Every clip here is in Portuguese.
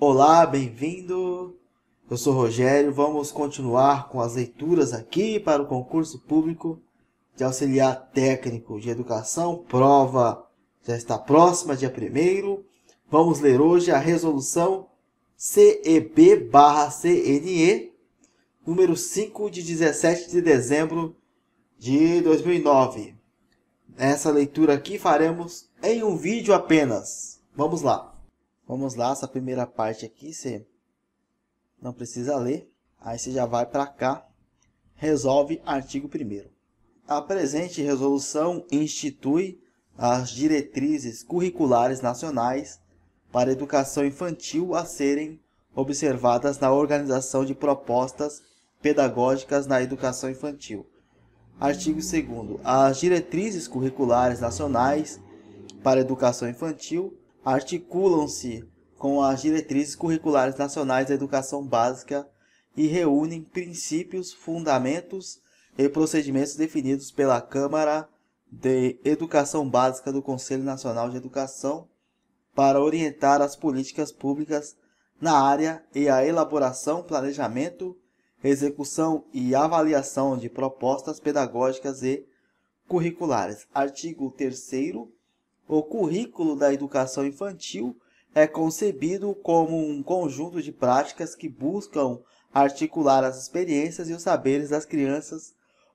Olá, bem-vindo. Eu sou Rogério. Vamos continuar com as leituras aqui para o concurso público de auxiliar técnico de educação. Prova já está próxima, dia 1. Vamos ler hoje a resolução CEB/CNE número 5 de 17 de dezembro de 2009. Essa leitura aqui faremos em um vídeo apenas. Vamos lá. Vamos lá, essa primeira parte aqui, você não precisa ler. Aí você já vai para cá, resolve artigo 1 A presente resolução institui as diretrizes curriculares nacionais para a educação infantil a serem observadas na organização de propostas pedagógicas na educação infantil. Artigo 2 As diretrizes curriculares nacionais para a educação infantil articulam-se com as diretrizes curriculares nacionais da educação básica e reúnem princípios, fundamentos e procedimentos definidos pela Câmara de Educação Básica do Conselho Nacional de Educação para orientar as políticas públicas na área e a elaboração, planejamento, execução e avaliação de propostas pedagógicas e curriculares. Artigo 3 o currículo da educação infantil é concebido como um conjunto de práticas que buscam articular as experiências e os saberes das crianças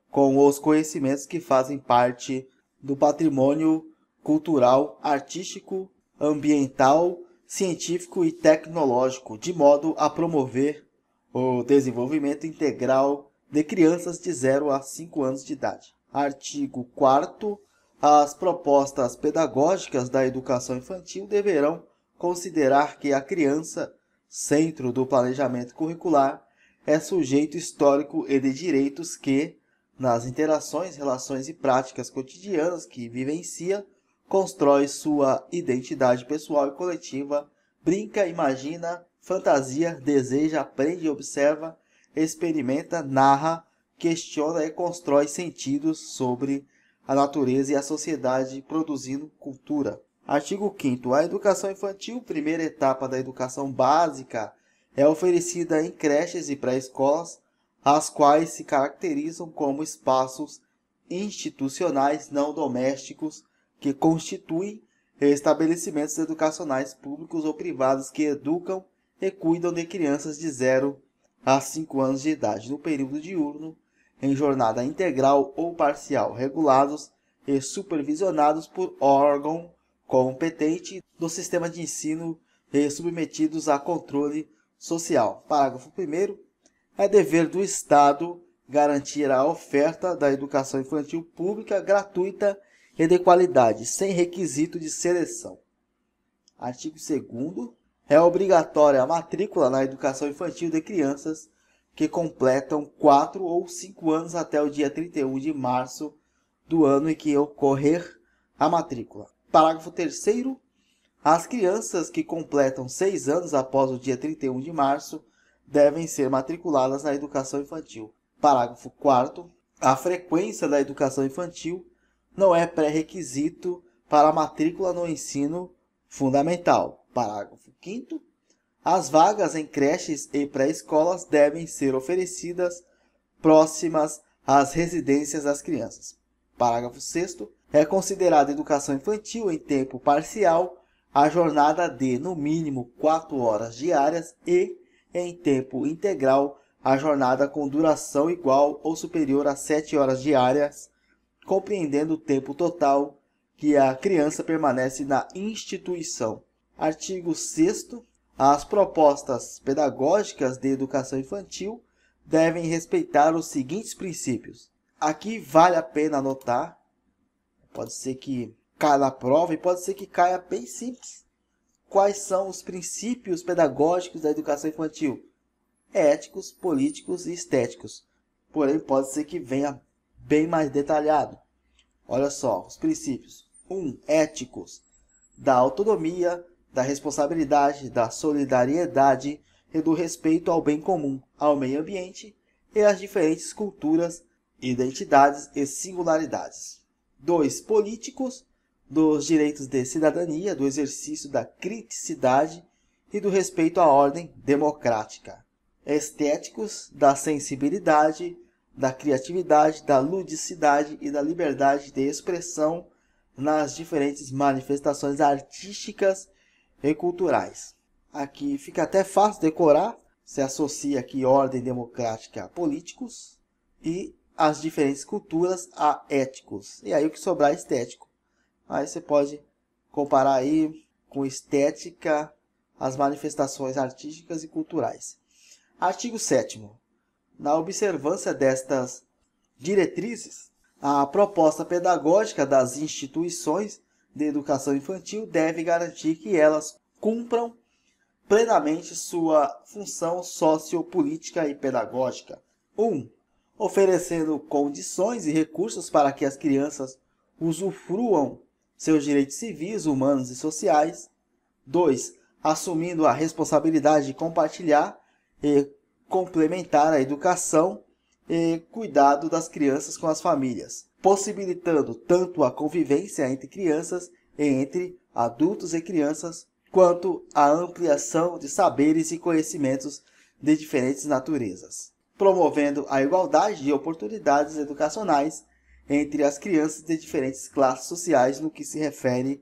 com os conhecimentos que fazem parte do patrimônio cultural, artístico, ambiental, científico e tecnológico, de modo a promover o desenvolvimento integral de crianças de 0 a 5 anos de idade. Artigo 4 as propostas pedagógicas da educação infantil deverão considerar que a criança, centro do planejamento curricular, é sujeito histórico e de direitos que, nas interações, relações e práticas cotidianas que vivencia, constrói sua identidade pessoal e coletiva, brinca, imagina, fantasia, deseja, aprende, observa, experimenta, narra, questiona e constrói sentidos sobre a natureza e a sociedade produzindo cultura. Artigo 5 A educação infantil, primeira etapa da educação básica, é oferecida em creches e pré-escolas, as quais se caracterizam como espaços institucionais não domésticos que constituem estabelecimentos educacionais públicos ou privados que educam e cuidam de crianças de 0 a 5 anos de idade no período diurno em jornada integral ou parcial regulados e supervisionados por órgão competente do sistema de ensino e submetidos a controle social. Parágrafo 1. É dever do Estado garantir a oferta da educação infantil pública gratuita e de qualidade, sem requisito de seleção. Artigo 2. É obrigatória a matrícula na educação infantil de crianças que completam 4 ou 5 anos até o dia 31 de março do ano em que ocorrer a matrícula. Parágrafo 3 As crianças que completam 6 anos após o dia 31 de março devem ser matriculadas na educação infantil. Parágrafo 4 A frequência da educação infantil não é pré-requisito para a matrícula no ensino fundamental. Parágrafo 5 as vagas em creches e pré-escolas devem ser oferecidas próximas às residências das crianças. Parágrafo 6 é considerada educação infantil em tempo parcial a jornada de, no mínimo, 4 horas diárias e, em tempo integral, a jornada com duração igual ou superior a 7 horas diárias, compreendendo o tempo total que a criança permanece na instituição. Artigo 6 as propostas pedagógicas de educação infantil devem respeitar os seguintes princípios. Aqui vale a pena anotar, pode ser que caia na prova e pode ser que caia bem simples. Quais são os princípios pedagógicos da educação infantil? Éticos, políticos e estéticos. Porém, pode ser que venha bem mais detalhado. Olha só, os princípios. 1. Um, éticos. Da autonomia, da responsabilidade, da solidariedade e do respeito ao bem comum, ao meio ambiente e às diferentes culturas, identidades e singularidades. 2. Políticos, dos direitos de cidadania, do exercício da criticidade e do respeito à ordem democrática. Estéticos, da sensibilidade, da criatividade, da ludicidade e da liberdade de expressão nas diferentes manifestações artísticas e culturais. Aqui fica até fácil decorar, se associa aqui ordem democrática a políticos e as diferentes culturas a éticos. E aí o que sobrar é estético. Aí você pode comparar aí com estética as manifestações artísticas e culturais. Artigo 7 Na observância destas diretrizes, a proposta pedagógica das instituições de Educação Infantil deve garantir que elas cumpram plenamente sua função sociopolítica e pedagógica. 1. Um, oferecendo condições e recursos para que as crianças usufruam seus direitos civis, humanos e sociais. 2. Assumindo a responsabilidade de compartilhar e complementar a educação e cuidado das crianças com as famílias possibilitando tanto a convivência entre crianças e entre adultos e crianças, quanto a ampliação de saberes e conhecimentos de diferentes naturezas, promovendo a igualdade de oportunidades educacionais entre as crianças de diferentes classes sociais no que se refere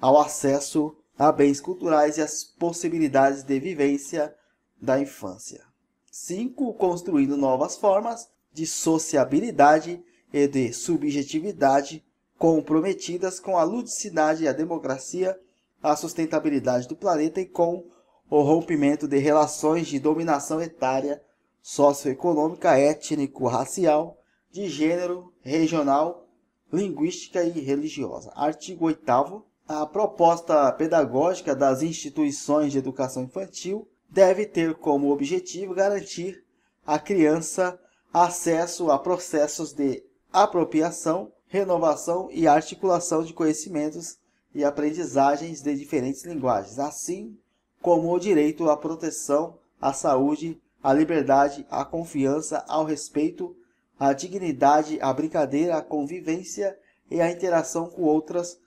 ao acesso a bens culturais e às possibilidades de vivência da infância. 5. Construindo novas formas de sociabilidade e de subjetividade comprometidas com a ludicidade e a democracia, a sustentabilidade do planeta e com o rompimento de relações de dominação etária, socioeconômica, étnico-racial, de gênero, regional, linguística e religiosa. Artigo 8 a proposta pedagógica das instituições de educação infantil deve ter como objetivo garantir à criança acesso a processos de apropriação, renovação e articulação de conhecimentos e aprendizagens de diferentes linguagens, assim como o direito à proteção, à saúde, à liberdade, à confiança, ao respeito, à dignidade, à brincadeira, à convivência e à interação com outras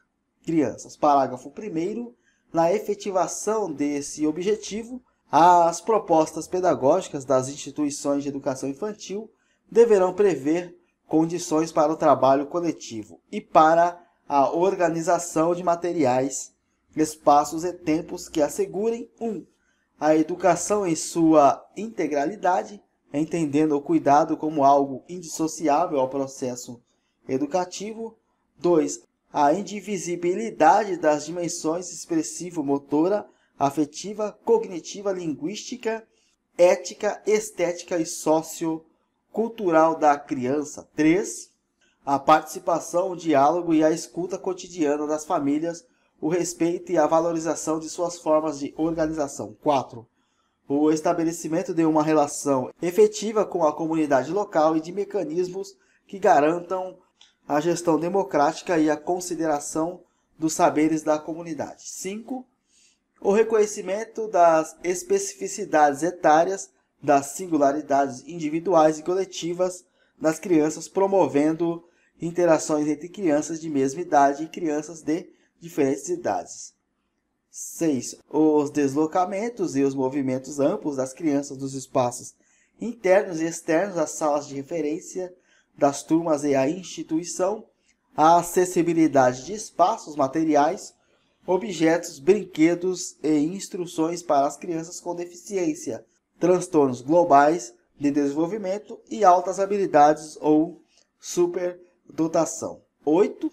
crianças. Parágrafo 1. Na efetivação desse objetivo, as propostas pedagógicas das instituições de educação infantil deverão prever condições para o trabalho coletivo e para a organização de materiais, espaços e tempos que assegurem 1. Um, a educação em sua integralidade, entendendo o cuidado como algo indissociável ao processo educativo. 2. A indivisibilidade das dimensões expressivo-motora, afetiva, cognitiva, linguística, ética, estética e socio cultural da criança. 3. A participação, o diálogo e a escuta cotidiana das famílias, o respeito e a valorização de suas formas de organização. 4. O estabelecimento de uma relação efetiva com a comunidade local e de mecanismos que garantam a gestão democrática e a consideração dos saberes da comunidade. 5. O reconhecimento das especificidades etárias das singularidades individuais e coletivas nas crianças, promovendo interações entre crianças de mesma idade e crianças de diferentes idades. 6. Os deslocamentos e os movimentos amplos das crianças dos espaços internos e externos às salas de referência das turmas e à instituição, a acessibilidade de espaços materiais, objetos, brinquedos e instruções para as crianças com deficiência, transtornos globais de desenvolvimento e altas habilidades ou superdotação. 8.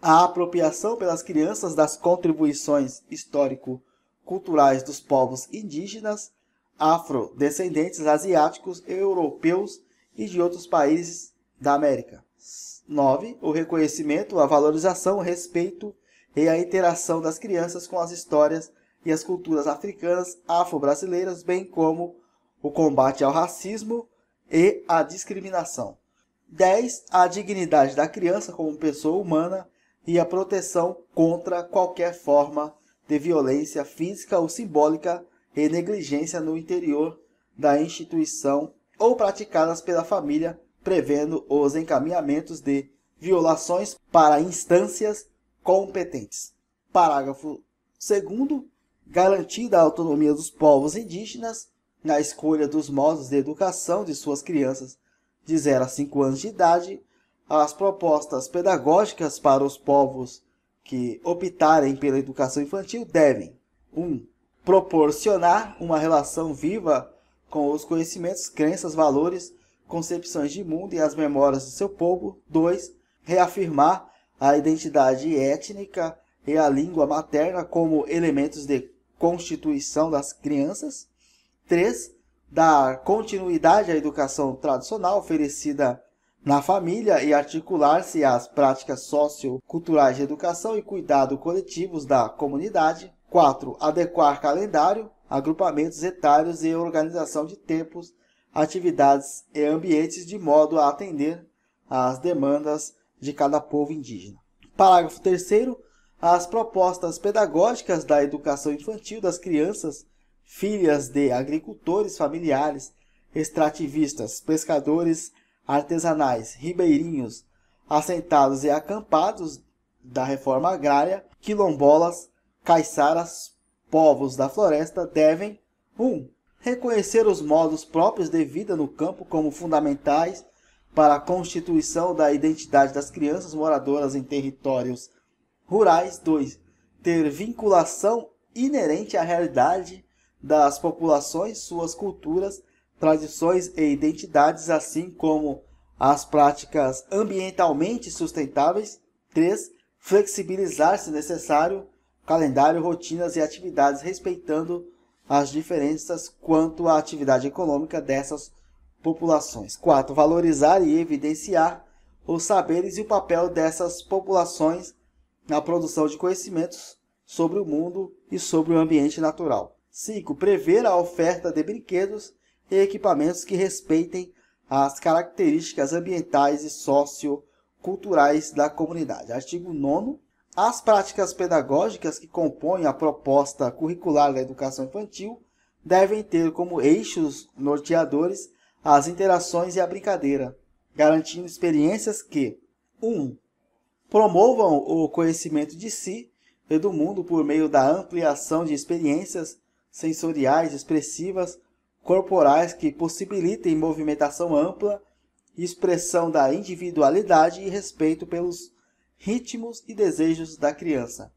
A apropriação pelas crianças das contribuições histórico-culturais dos povos indígenas, afrodescendentes, asiáticos, europeus e de outros países da América. 9. O reconhecimento, a valorização, o respeito e a interação das crianças com as histórias e as culturas africanas, afro-brasileiras, bem como o combate ao racismo e à discriminação. 10. A dignidade da criança como pessoa humana e a proteção contra qualquer forma de violência física ou simbólica e negligência no interior da instituição ou praticadas pela família, prevendo os encaminhamentos de violações para instâncias competentes. Parágrafo 2 garantida a autonomia dos povos indígenas na escolha dos modos de educação de suas crianças de 0 a 5 anos de idade, as propostas pedagógicas para os povos que optarem pela educação infantil devem 1. Um, proporcionar uma relação viva com os conhecimentos, crenças, valores, concepções de mundo e as memórias de seu povo. 2. Reafirmar a identidade étnica e a língua materna como elementos de constituição das crianças. 3. Dar continuidade à educação tradicional oferecida na família e articular-se às práticas socioculturais de educação e cuidado coletivos da comunidade. 4. Adequar calendário, agrupamentos etários e organização de tempos, atividades e ambientes de modo a atender às demandas de cada povo indígena. Parágrafo 3 as propostas pedagógicas da educação infantil das crianças, filhas de agricultores familiares, extrativistas, pescadores, artesanais, ribeirinhos, assentados e acampados da reforma agrária, quilombolas, caiçaras, povos da floresta devem 1. Um, reconhecer os modos próprios de vida no campo como fundamentais para a constituição da identidade das crianças moradoras em territórios rurais. 2. Ter vinculação inerente à realidade das populações, suas culturas, tradições e identidades, assim como as práticas ambientalmente sustentáveis. 3. Flexibilizar, se necessário, calendário, rotinas e atividades, respeitando as diferenças quanto à atividade econômica dessas populações. 4. Valorizar e evidenciar os saberes e o papel dessas populações na produção de conhecimentos sobre o mundo e sobre o ambiente natural. 5. Prever a oferta de brinquedos e equipamentos que respeitem as características ambientais e socioculturais da comunidade. Artigo 9. As práticas pedagógicas que compõem a proposta curricular da educação infantil devem ter como eixos norteadores as interações e a brincadeira, garantindo experiências que 1. Um, promovam o conhecimento de si e do mundo por meio da ampliação de experiências sensoriais expressivas corporais que possibilitem movimentação ampla, e expressão da individualidade e respeito pelos ritmos e desejos da criança.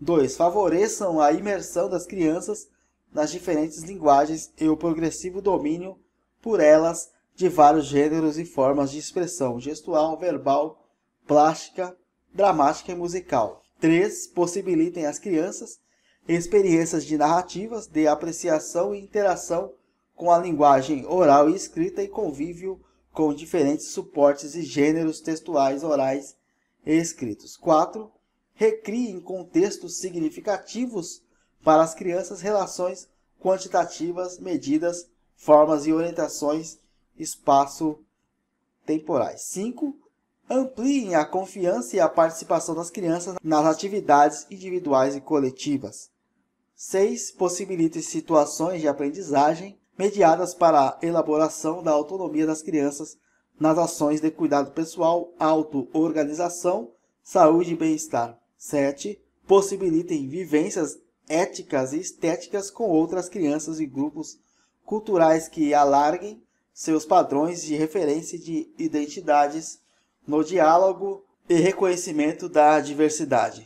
2. Favoreçam a imersão das crianças nas diferentes linguagens e o progressivo domínio por elas de vários gêneros e formas de expressão gestual, verbal, plástica, dramática e musical. 3. Possibilitem às crianças experiências de narrativas, de apreciação e interação com a linguagem oral e escrita e convívio com diferentes suportes e gêneros textuais, orais e escritos. 4. Recriem em contextos significativos para as crianças relações quantitativas, medidas, formas e orientações espaço-temporais. 5 ampliem a confiança e a participação das crianças nas atividades individuais e coletivas. 6. Possibilite situações de aprendizagem mediadas para a elaboração da autonomia das crianças nas ações de cuidado pessoal, auto-organização, saúde e bem-estar. 7. Possibilitem vivências éticas e estéticas com outras crianças e grupos culturais que alarguem seus padrões de referência de identidades no diálogo e reconhecimento da diversidade.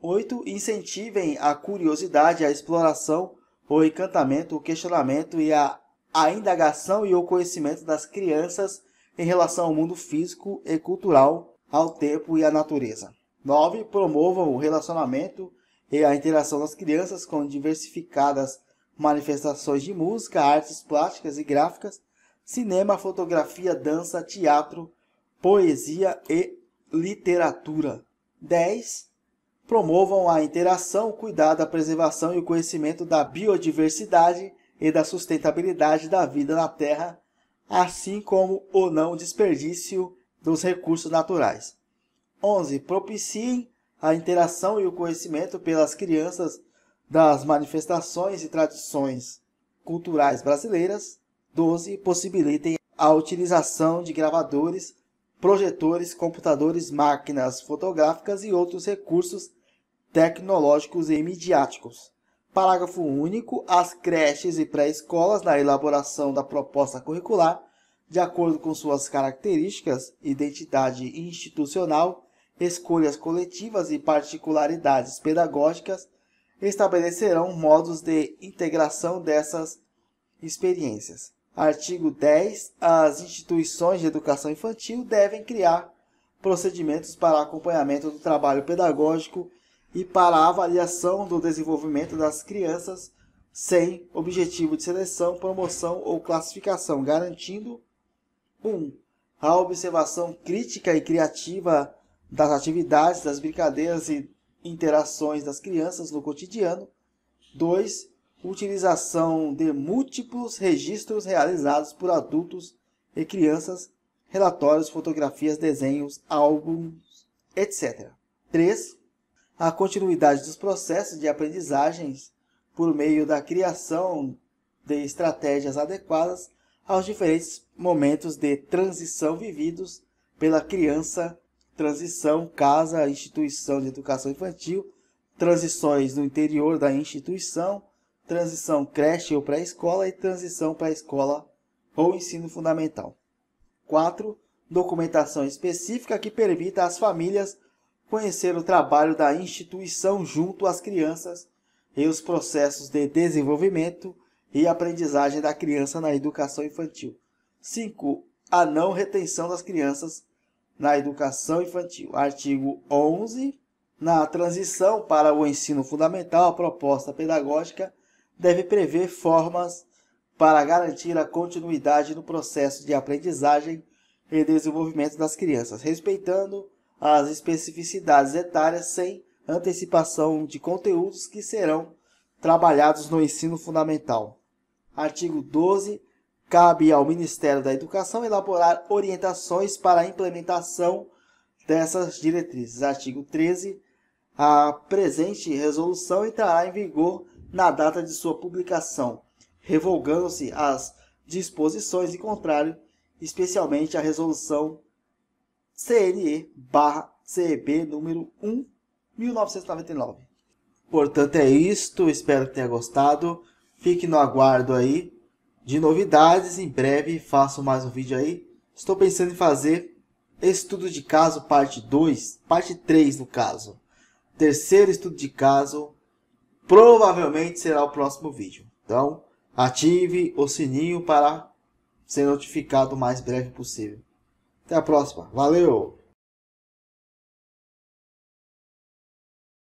8. Incentivem a curiosidade, a exploração, o encantamento, o questionamento e a, a indagação e o conhecimento das crianças em relação ao mundo físico e cultural, ao tempo e à natureza. 9. Promovam o relacionamento e a interação das crianças com diversificadas manifestações de música, artes plásticas e gráficas, cinema, fotografia, dança, teatro, poesia e literatura. 10. Promovam a interação, o cuidado, a preservação e o conhecimento da biodiversidade e da sustentabilidade da vida na Terra, assim como o não desperdício dos recursos naturais. 11. Propiciem a interação e o conhecimento pelas crianças das manifestações e tradições culturais brasileiras. 12. Possibilitem a utilização de gravadores projetores, computadores, máquinas fotográficas e outros recursos tecnológicos e midiáticos. Parágrafo único. As creches e pré-escolas, na elaboração da proposta curricular, de acordo com suas características, identidade institucional, escolhas coletivas e particularidades pedagógicas, estabelecerão modos de integração dessas experiências. Artigo 10. As instituições de educação infantil devem criar procedimentos para acompanhamento do trabalho pedagógico e para avaliação do desenvolvimento das crianças sem objetivo de seleção, promoção ou classificação, garantindo 1. Um, a observação crítica e criativa das atividades, das brincadeiras e interações das crianças no cotidiano. 2 utilização de múltiplos registros realizados por adultos e crianças, relatórios, fotografias, desenhos, álbuns, etc. 3. A continuidade dos processos de aprendizagens por meio da criação de estratégias adequadas aos diferentes momentos de transição vividos pela criança, transição casa, instituição de educação infantil, transições no interior da instituição, transição creche ou pré-escola e transição para escola ou ensino fundamental. 4. Documentação específica que permita às famílias conhecer o trabalho da instituição junto às crianças e os processos de desenvolvimento e aprendizagem da criança na educação infantil. 5. A não retenção das crianças na educação infantil. Artigo 11. Na transição para o ensino fundamental, a proposta pedagógica deve prever formas para garantir a continuidade no processo de aprendizagem e desenvolvimento das crianças, respeitando as especificidades etárias sem antecipação de conteúdos que serão trabalhados no ensino fundamental. Artigo 12. Cabe ao Ministério da Educação elaborar orientações para a implementação dessas diretrizes. Artigo 13. A presente resolução entrará em vigor na data de sua publicação, revogando-se as disposições em contrário, especialmente a resolução CNE/CEB número 1 1999. Portanto é isto, espero que tenha gostado. Fique no aguardo aí de novidades, em breve faço mais um vídeo aí. Estou pensando em fazer estudo de caso parte 2, parte 3 no caso. Terceiro estudo de caso provavelmente será o próximo vídeo. Então, ative o sininho para ser notificado o mais breve possível. Até a próxima. Valeu!